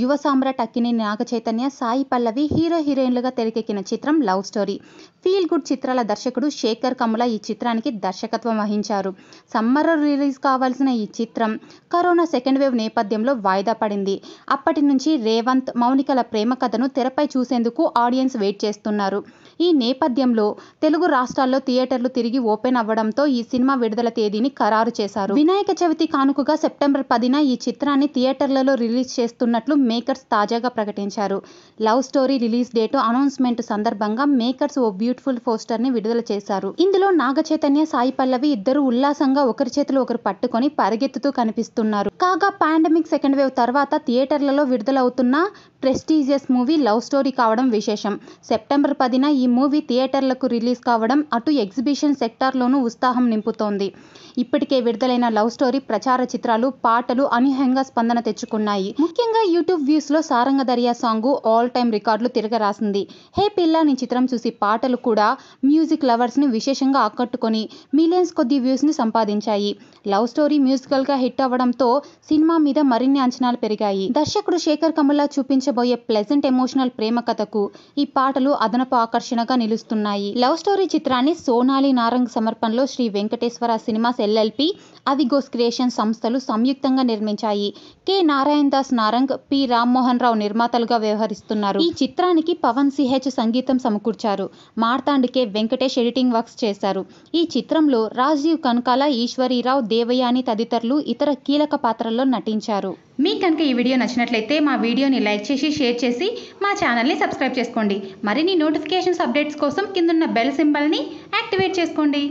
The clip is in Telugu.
యువ సామ్రాట్ అక్కినేని నాగచైతన్య సాయి పల్లవి హీరో హీరోయిన్లుగా తెరకెక్కిన చిత్రం లవ్ స్టోరీ ఫీల్ గుడ్ చిత్రాల దర్శకుడు శేఖర్ కమల ఈ చిత్రానికి దర్శకత్వం వహించారు సమ్మర్ రిలీజ్ కావాల్సిన ఈ చిత్రం కరోనా సెకండ్ వేవ్ నేపథ్యంలో వాయిదా పడింది అప్పటి నుంచి రేవంత్ మౌనికల ప్రేమ కథను తెరపై చూసేందుకు ఆడియన్స్ వెయిట్ చేస్తున్నారు ఈ నేపథ్యంలో తెలుగు రాష్ట్రాల్లో థియేటర్లు తిరిగి ఓపెన్ అవ్వడంతో ఈ సినిమా విడుదల తేదీని ఖరారు చేశారు వినాయక చవితి కానుకగా సెప్టెంబర్ పదిన ఈ చిత్రాన్ని థియేటర్లలో రిలీజ్ చేస్తున్నట్లు మేకర్స్ తాజాగా ప్రకటించారు love story release date announcement సందర్భంగా మేకర్స్ ఓ బ్యూటిఫుల్ పోస్టర్ ని విడుదల చేశారు ఇందులో నాగ చైతన్య సాయి పల్లవి ఇద్దరు ఉల్లాసంగా ఒకరి చేతిలో ఒకరు పట్టుకొని పరిగెత్తుతూ కనిపిస్తున్నారు కాగా పాండమిక్ సెకండ్ వేవ్ తర్వాత థియేటర్లలో విడుదలవుతున్న ప్రెస్టీజియస్ మూవీ లవ్ స్టోరీ కావడం విశేషం సెప్టెంబర్ పదిన ఈ మూవీ థియేటర్లకు రిలీజ్ కావడం అటు ఎగ్జిబిషన్ సెక్టార్లోనూ ఉత్సాహం నింపుతోంది ఇప్పటికే విడుదలైన లవ్ స్టోరీ ప్రచార చిత్రాలు పాటలు అనూహ్యంగా స్పందన తెచ్చుకున్నాయి ముఖ్యంగా యూట్యూబ్ యూట్యూబ్ వ్యూస్లో Saranga Dariya song all time రికార్డులు తిరగరాసింది హే పిల్లా నీ చిత్రం చూసి పాటలు కూడా మ్యూజిక్ లవర్స్ని విశేషంగా ఆకట్టుకొని మిలియన్స్ కొద్ది వ్యూస్ని సంపాదించాయి లవ్ స్టోరీ మ్యూజికల్గా హిట్ అవ్వడంతో సినిమా మీద మరిన్ని అంచనాలు పెరిగాయి దర్శకుడు శేఖర్ కమల్లా చూపించబోయే ప్లెజెంట్ ఎమోషనల్ ప్రేమ కథకు ఈ పాటలు అదనపు ఆకర్షణగా నిలుస్తున్నాయి లవ్ స్టోరీ చిత్రాన్ని సోనాలి నారంగ్ సమర్పణలో Sri Venkateswara cinemas LLP Amigos creation సంస్థలు సంయుక్తంగా నిర్మించాయి కె నారాయణ దాస్ నారంగ్ పి రామ్మోహన్ రావు నిర్మాతలుగా వ్యవహరిస్తున్నారు ఈ చిత్రానికి పవన్ సిహెచ్ సంగీతం సమకూర్చారు మార్తాండికే వెంకటేష్ ఎడిటింగ్ వర్క్స్ చేశారు ఈ చిత్రంలో రాజీవ్ కనకాల ఈశ్వరీరావు దేవయాని తదితరులు ఇతర కీలక పాత్రల్లో నటించారు మీ కనుక ఈ వీడియో నచ్చినట్లయితే మా వీడియోని లైక్ చేసి షేర్ చేసి మా ఛానల్ని సబ్స్క్రైబ్ చేసుకోండి మరిన్ని నోటిఫికేషన్స్ అప్డేట్స్ కోసం కిందున్న బెల్ సింబల్ని యాక్టివేట్ చేసుకోండి